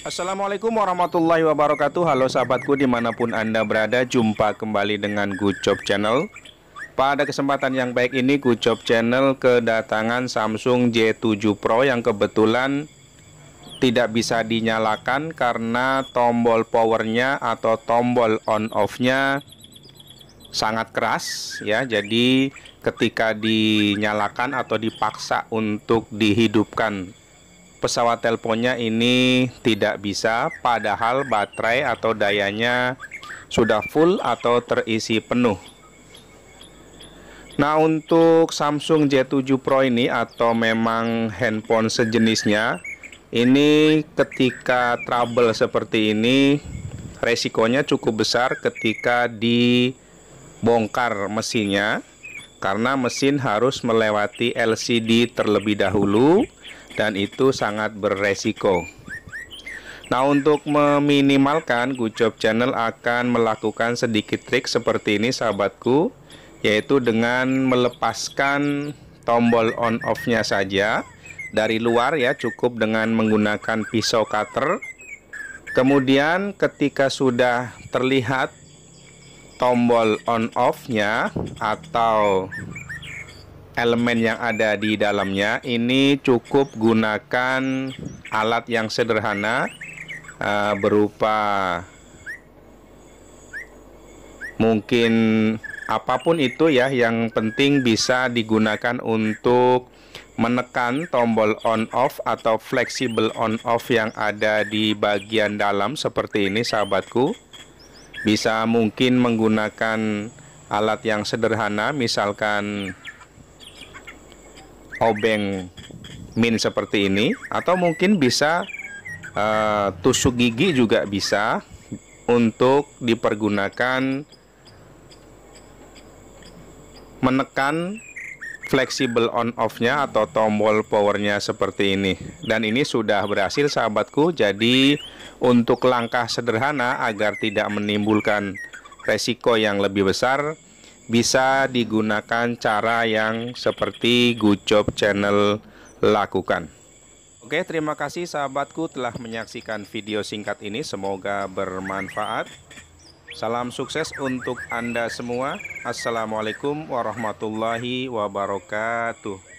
Assalamualaikum warahmatullahi wabarakatuh Halo sahabatku dimanapun anda berada Jumpa kembali dengan Gujob Channel Pada kesempatan yang baik ini Gujob Channel kedatangan Samsung J7 Pro Yang kebetulan tidak bisa dinyalakan Karena tombol powernya atau tombol on offnya sangat keras ya jadi ketika dinyalakan atau dipaksa untuk dihidupkan pesawat teleponnya ini tidak bisa padahal baterai atau dayanya sudah full atau terisi penuh Nah untuk Samsung J7 Pro ini atau memang handphone sejenisnya ini ketika trouble seperti ini resikonya cukup besar ketika dibongkar mesinnya karena mesin harus melewati LCD terlebih dahulu dan itu sangat beresiko. Nah untuk meminimalkan Gujob Channel akan melakukan sedikit trik seperti ini sahabatku yaitu dengan melepaskan tombol on off nya saja dari luar ya cukup dengan menggunakan pisau cutter kemudian ketika sudah terlihat tombol on off-nya atau elemen yang ada di dalamnya ini cukup gunakan alat yang sederhana eh, berupa mungkin apapun itu ya yang penting bisa digunakan untuk menekan tombol on off atau fleksibel on off yang ada di bagian dalam seperti ini sahabatku bisa mungkin menggunakan alat yang sederhana misalkan obeng min seperti ini atau mungkin bisa uh, tusuk gigi juga bisa untuk dipergunakan menekan fleksibel on off-nya atau tombol powernya seperti ini. Dan ini sudah berhasil sahabatku. Jadi untuk langkah sederhana agar tidak menimbulkan resiko yang lebih besar bisa digunakan cara yang seperti gucob Channel lakukan. Oke, terima kasih sahabatku telah menyaksikan video singkat ini. Semoga bermanfaat. Salam sukses untuk Anda semua. Assalamualaikum warahmatullahi wabarakatuh.